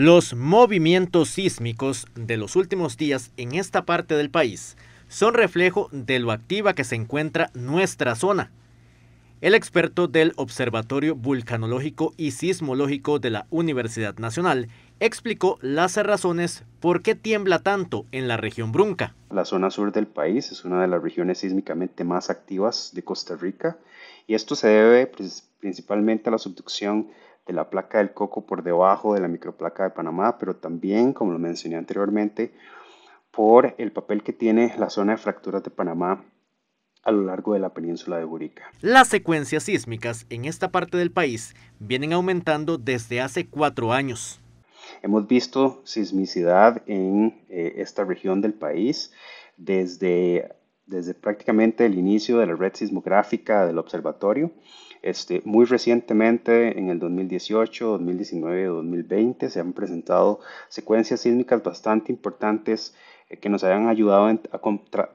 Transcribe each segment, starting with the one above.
Los movimientos sísmicos de los últimos días en esta parte del país son reflejo de lo activa que se encuentra nuestra zona, el experto del Observatorio Vulcanológico y Sismológico de la Universidad Nacional explicó las razones por qué tiembla tanto en la región Brunca. La zona sur del país es una de las regiones sísmicamente más activas de Costa Rica y esto se debe principalmente a la subducción de la placa del coco por debajo de la microplaca de Panamá, pero también, como lo mencioné anteriormente, por el papel que tiene la zona de fracturas de Panamá a lo largo de la península de Burica. Las secuencias sísmicas en esta parte del país vienen aumentando desde hace cuatro años. Hemos visto sismicidad en eh, esta región del país desde, desde prácticamente el inicio de la red sismográfica del observatorio. Este, muy recientemente, en el 2018, 2019, 2020, se han presentado secuencias sísmicas bastante importantes que nos hayan ayudado a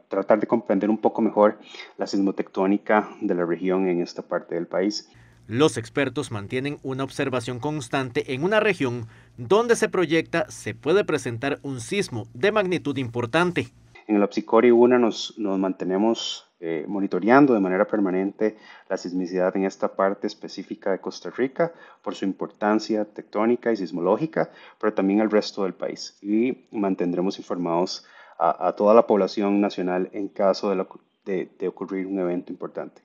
tratar de comprender un poco mejor la sismotectónica de la región en esta parte del país. Los expertos mantienen una observación constante en una región donde se proyecta se puede presentar un sismo de magnitud importante. En el Opsicori 1 nos, nos mantenemos eh, monitoreando de manera permanente la sismicidad en esta parte específica de Costa Rica por su importancia tectónica y sismológica, pero también el resto del país. Y mantendremos informados a, toda la población nacional en caso de, de ocurrir un evento importante.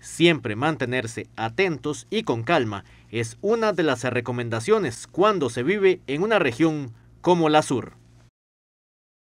Siempre mantenerse atentos y con calma es una de las recomendaciones cuando se vive en una región como la sur.